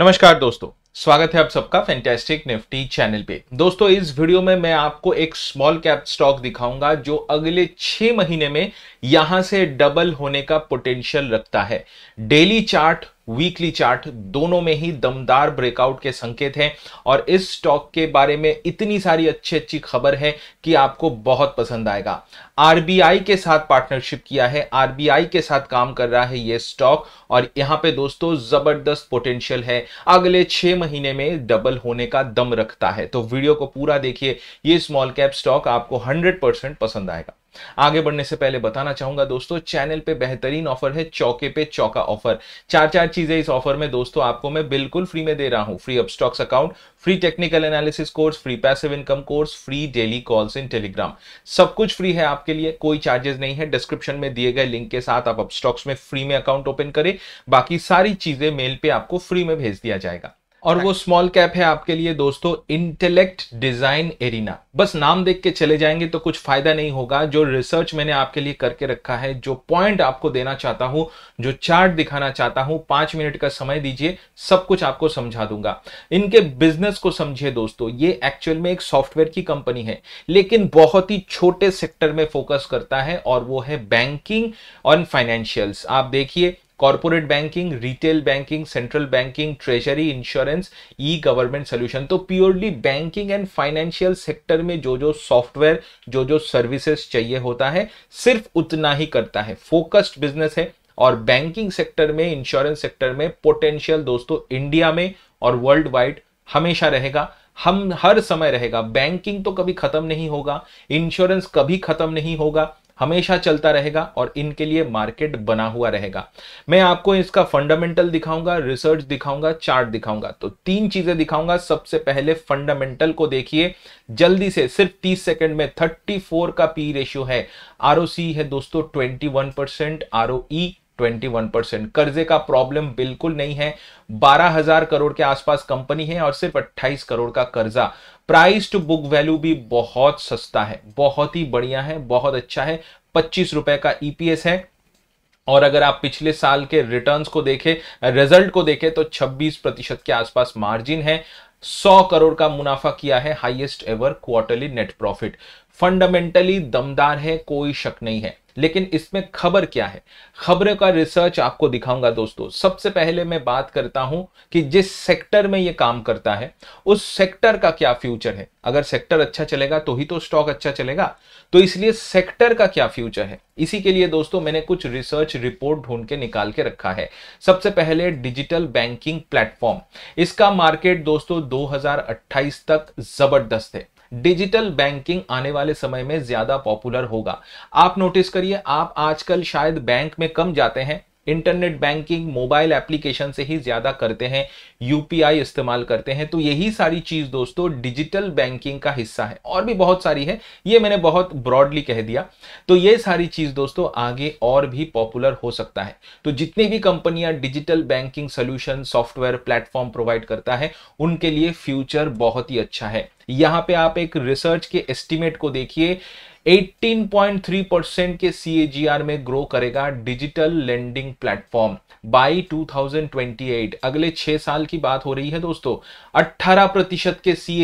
नमस्कार दोस्तों स्वागत है आप सबका फैंटेस्टिक निफ्टी चैनल पे दोस्तों इस वीडियो में मैं आपको एक स्मॉल कैप स्टॉक दिखाऊंगा जो अगले छह महीने में यहां से डबल होने का पोटेंशियल रखता है डेली चार्ट वीकली चार्ट दोनों में ही दमदार ब्रेकआउट के संकेत हैं और इस स्टॉक के बारे में इतनी सारी अच्छी अच्छी खबर है कि आपको बहुत पसंद आएगा आरबीआई के साथ पार्टनरशिप किया है आरबीआई के साथ काम कर रहा है ये स्टॉक और यहां पे दोस्तों जबरदस्त पोटेंशियल है अगले छह महीने में डबल होने का दम रखता है तो वीडियो को पूरा देखिए ये स्मॉल कैप स्टॉक आपको हंड्रेड पसंद आएगा आगे बढ़ने से पहले बताना चाहूंगा दोस्तों चैनल पे बेहतरीन ऑफर है चौके पे चौका ऑफर चार चार चीजें इस ऑफर में दोस्तों आपको मैं बिल्कुल फ्री में दे रहा हूं free Upstox account free technical analysis course free passive income course free daily calls in Telegram सब कुछ फ्री है आपके लिए कोई चार्जेस नहीं है डिस्क्रिप्शन में दिए गए लिंक के साथ आप अपस्टॉक्स में फ्री में अकाउंट ओपन करें बाकी सारी चीजें मेल पे आपको फ्री में भेज दिया जाएगा और वो स्मॉल कैप है आपके लिए दोस्तों इंटेलेक्ट डिजाइन एरिना बस नाम देख के चले जाएंगे तो कुछ फायदा नहीं होगा जो रिसर्च मैंने आपके लिए करके रखा है जो पॉइंट आपको देना चाहता हूं जो चार्ट दिखाना चाहता हूं पांच मिनट का समय दीजिए सब कुछ आपको समझा दूंगा इनके बिजनेस को समझिए दोस्तों ये एक्चुअल में एक सॉफ्टवेयर की कंपनी है लेकिन बहुत ही छोटे सेक्टर में फोकस करता है और वो है बैंकिंग और फाइनेंशियल्स आप देखिए corporate banking retail banking central banking treasury insurance e government solution तो purely banking and financial sector में जो जो सॉफ्टवेयर जो जो सर्विसेज चाहिए होता है सिर्फ उतना ही करता है फोकस्ड बिजनेस है और बैंकिंग सेक्टर में इंश्योरेंस सेक्टर में पोटेंशियल दोस्तों इंडिया में और वर्ल्ड वाइड हमेशा रहेगा हम हर समय रहेगा बैंकिंग तो कभी खत्म नहीं होगा इंश्योरेंस कभी खत्म नहीं होगा हमेशा चलता रहेगा और इनके लिए मार्केट बना हुआ रहेगा मैं आपको इसका फंडामेंटल दिखाऊंगा रिसर्च दिखाऊंगा चार्ट दिखाऊंगा तो तीन चीजें दिखाऊंगा सबसे पहले फंडामेंटल को देखिए जल्दी से सिर्फ 30 सेकंड में 34 का पी रेशियो है आर है दोस्तों वन परसेंट आर 21 परसेंट कर्जे का प्रॉब्लम बिल्कुल नहीं है हजार करोड़ के आसपास कंपनी है और सिर्फ 28 करोड़ का कर्जा प्राइस टू बुक वैल्यू भी बहुत सस्ता है बहुत ही बढ़िया है बहुत अच्छा है पच्चीस रुपए का ईपीएस e है और अगर आप पिछले साल के रिटर्न्स को देखें रिजल्ट को देखें तो 26 प्रतिशत के आसपास मार्जिन है 100 करोड़ का मुनाफा किया है highest ever quarterly net profit fundamentally दमदार है कोई शक नहीं है लेकिन इसमें खबर क्या है खबरों का रिसर्च आपको दिखाऊंगा दोस्तों सबसे पहले मैं बात करता हूं कि जिस सेक्टर में ये काम करता है उस सेक्टर का क्या फ्यूचर है अगर सेक्टर अच्छा चलेगा तो ही तो स्टॉक अच्छा चलेगा तो इसलिए सेक्टर का क्या फ्यूचर है इसी के लिए दोस्तों मैंने कुछ रिसर्च रिपोर्ट ढूंढ के निकाल के रखा है सबसे पहले डिजिटल बैंकिंग प्लेटफॉर्म इसका मार्केट दोस्तों 2028 तक जबरदस्त है डिजिटल बैंकिंग आने वाले समय में ज्यादा पॉपुलर होगा आप नोटिस करिए आप आजकल शायद बैंक में कम जाते हैं इंटरनेट बैंकिंग मोबाइल एप्लीकेशन से ही ज़्यादा करते हैं यूपीआई इस्तेमाल करते हैं तो यही सारी चीज़ दोस्तों डिजिटल बैंकिंग का हिस्सा है और भी बहुत सारी है ये मैंने बहुत ब्रॉडली कह दिया तो ये सारी चीज़ दोस्तों आगे और भी पॉपुलर हो सकता है तो जितनी भी कंपनियां digital banking solution software platform provide करता है उनके लिए फ्यूचर बहुत ही अच्छा है यहाँ पे आप एक रिसर्च के एस्टिमेट को देखिए 18.3 परसेंट के सी में ग्रो करेगा डिजिटल लेंडिंग प्लेटफॉर्म बाय 2028 अगले छह साल की बात हो रही है दोस्तों 18 प्रतिशत के सी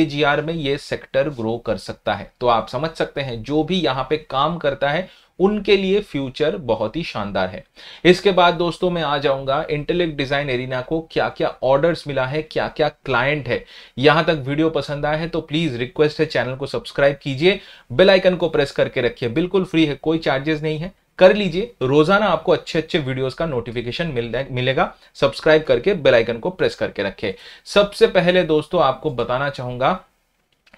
में यह सेक्टर ग्रो कर सकता है तो आप समझ सकते हैं जो भी यहां पे काम करता है उनके लिए फ्यूचर बहुत ही शानदार है इसके बाद दोस्तों मैं आ जाऊंगा इंटेलेक्ट डिजाइन एरिना को क्या क्या ऑर्डर्स मिला है क्या क्या क्लाइंट है यहां तक वीडियो पसंद आया तो है तो प्लीज रिक्वेस्ट है चैनल को सब्सक्राइब कीजिए बेल आइकन को प्रेस करके रखिए बिल्कुल फ्री है कोई चार्जेस नहीं है कर लीजिए रोजाना आपको अच्छे अच्छे वीडियोस का नोटिफिकेशन मिल मिलेगा सब्सक्राइब करके बेल आइकन को प्रेस करके रखें सबसे पहले दोस्तों आपको बताना चाहूंगा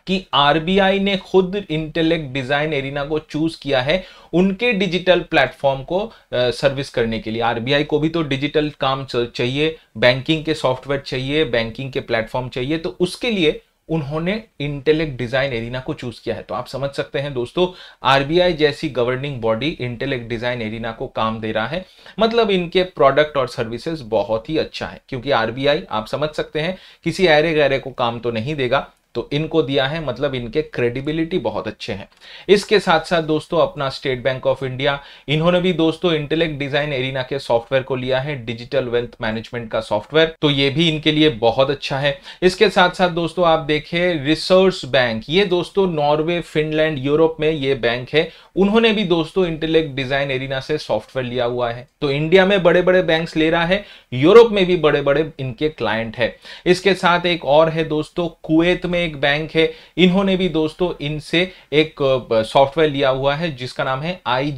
कि आरबीआई ने खुद इंटेलेक्ट डिजाइन एरिना को चूज किया है उनके डिजिटल प्लेटफॉर्म को सर्विस करने के लिए आरबीआई को भी तो डिजिटल काम चाहिए बैंकिंग के सॉफ्टवेयर चाहिए बैंकिंग के प्लेटफॉर्म चाहिए तो उसके लिए उन्होंने इंटेलेक्ट डिजाइन एरिना को चूज किया है तो आप समझ सकते हैं दोस्तों आरबीआई जैसी governing body Intellect Design Arena को काम दे रहा है मतलब इनके प्रोडक्ट और सर्विसेज बहुत ही अच्छा है क्योंकि आरबीआई आप समझ सकते हैं किसी ऐरे गैरे को काम तो नहीं देगा तो इनको दिया है मतलब इनके क्रेडिबिलिटी बहुत अच्छे हैं इसके साथ साथ दोस्तों अपना स्टेट बैंक ऑफ इंडिया इन्होंने भी दोस्तों इंटेलेक्ट डिजाइन एरिना के सॉफ्टवेयर को लिया है डिजिटल वेल्थ मैनेजमेंट का सॉफ्टवेयर तो ये भी इनके लिए बहुत अच्छा है इसके साथ साथ दोस्तों आप देखिए रिसर्च बैंक ये दोस्तों नॉर्वे फिनलैंड यूरोप में ये बैंक है उन्होंने भी दोस्तों इंटेलेक्ट डिजाइन एरिना से सॉफ्टवेयर लिया हुआ है तो इंडिया में बड़े बड़े बैंक ले रहा है यूरोप में भी बड़े बड़े इनके क्लाइंट है इसके साथ एक और है दोस्तों कुवैत में एक बैंक है इन्होंने भी दोस्तों इनसे एक सॉफ्टवेयर लिया हुआ है जिसका नाम है आई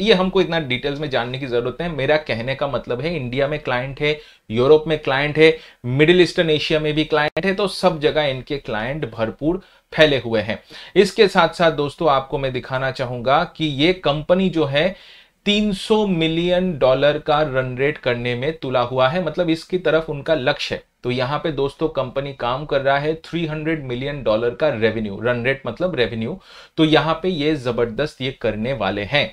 ये हमको इतना डिटेल्स में जानने की जरूरत है मेरा कहने का मतलब है इंडिया में क्लाइंट है यूरोप में क्लाइंट है मिडिल ईस्टर्न एशिया में भी क्लाइंट है तो सब जगह इनके क्लाइंट भरपूर फैले हुए हैं इसके साथ साथ दोस्तों आपको मैं दिखाना चाहूंगा कि ये कंपनी जो है 300 मिलियन डॉलर का रन रेट करने में तुला हुआ है मतलब इसकी तरफ उनका लक्ष्य है तो यहां पे दोस्तों कंपनी काम कर रहा है 300 मिलियन डॉलर का रेवेन्यू रन रेट मतलब रेवेन्यू तो यहां पे ये जबरदस्त ये करने वाले हैं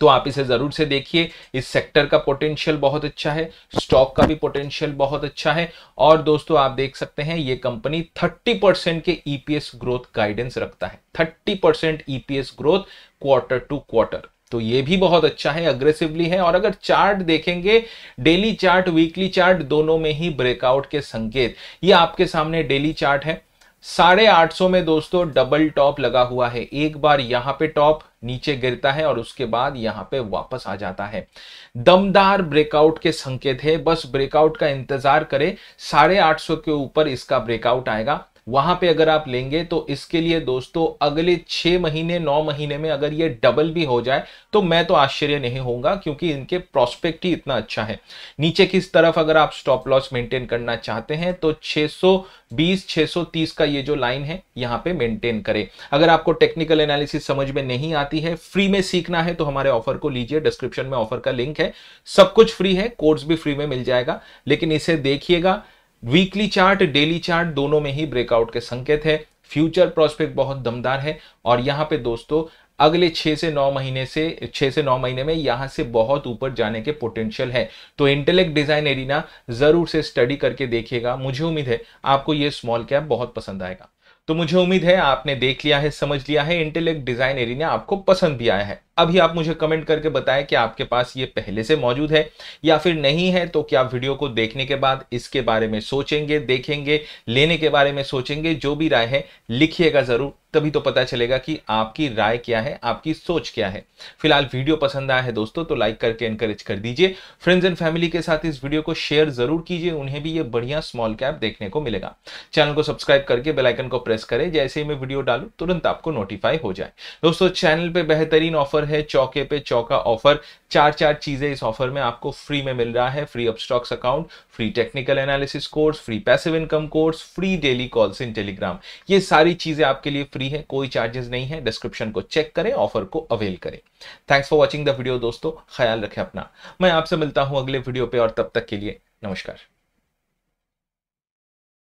तो आप इसे जरूर से देखिए इस सेक्टर का पोटेंशियल बहुत अच्छा है स्टॉक का भी पोटेंशियल बहुत अच्छा है और दोस्तों आप देख सकते हैं ये कंपनी 30 परसेंट के ईपीएस ग्रोथ गाइडेंस रखता है 30 percent EPS growth quarter to quarter तो ये भी बहुत अच्छा है अग्रेसिवली है और अगर चार्ट देखेंगे डेली चार्ट वीकली चार्ट दोनों में ही ब्रेकआउट के संकेत ये आपके सामने डेली चार्ट है साढ़े आठ सौ में दोस्तों डबल टॉप लगा हुआ है एक बार यहां पे टॉप नीचे गिरता है और उसके बाद यहां पे वापस आ जाता है दमदार ब्रेकआउट के संकेत है बस ब्रेकआउट का इंतजार करें साढ़े आठ सौ के ऊपर इसका ब्रेकआउट आएगा वहां पे अगर आप लेंगे तो इसके लिए दोस्तों अगले छह महीने नौ महीने में अगर ये डबल भी हो जाए तो मैं तो आश्चर्य नहीं होगा क्योंकि इनके प्रोस्पेक्ट ही इतना अच्छा है नीचे किस तरफ अगर आप स्टॉप लॉस मेंटेन करना चाहते हैं तो 620 630 का ये जो लाइन है यहां पे मेंटेन करें अगर आपको टेक्निकल एनालिसिस समझ में नहीं आती है फ्री में सीखना है तो हमारे ऑफर को लीजिए डिस्क्रिप्शन में ऑफर का लिंक है सब कुछ फ्री है कोर्स भी फ्री में मिल जाएगा लेकिन इसे देखिएगा वीकली चार्ट डेली चार्ट दोनों में ही ब्रेकआउट के संकेत है फ्यूचर प्रोस्पेक्ट बहुत दमदार है और यहाँ पे दोस्तों अगले छह से नौ महीने से छह से नौ महीने में यहां से बहुत ऊपर जाने के पोटेंशियल है तो इंटेलेक्ट डिज़ाइन एरिना ज़रूर से स्टडी करके देखिएगा मुझे उम्मीद है आपको ये स्मॉल कैप बहुत पसंद आएगा तो मुझे उम्मीद है आपने देख लिया है समझ लिया है इंटेलेक्ट डिज़ाइन एरिना आपको पसंद भी आया है अभी आप मुझे कमेंट करके बताएं कि आपके पास ये पहले से मौजूद है या फिर नहीं है तो क्या वीडियो को देखने के बाद इसके बारे में सोचेंगे देखेंगे लेने के बारे में सोचेंगे जो भी राय है लिखिएगा ज़रूर तभी तो पता चलेगा कि आपकी राय क्या है आपकी सोच क्या है फिलहाल वीडियो पसंद आया है दोस्तों तो लाइक करके एनकरेज कर दीजिए फ्रेंड्स एंड फैमिली के साथ इस वीडियो को शेयर जरूर कीजिए उन्हें भी ये बढ़िया स्मॉल कैप देखने को मिलेगा चैनल को सब्सक्राइब करके बेलाइकन को प्रेस करें जैसे ही मैं वीडियो डालू तुरंत आपको नोटिफाई हो जाए दोस्तों चैनल पर बेहतरीन ऑफर है चौके पे चौका ऑफर चार चार चीजें इस ऑफर में आपको फ्री में मिल रहा है free stocks account free technical analysis course free passive income course free daily calls in Telegram ये सारी चीजें आपके लिए फ्री है कोई चार्जेस नहीं है डिस्क्रिप्शन को चेक करें ऑफर को अवेल करें thanks for watching the video दोस्तों ख्याल रखें अपना मैं आपसे मिलता हूं अगले वीडियो पे और तब तक के लिए नमस्कार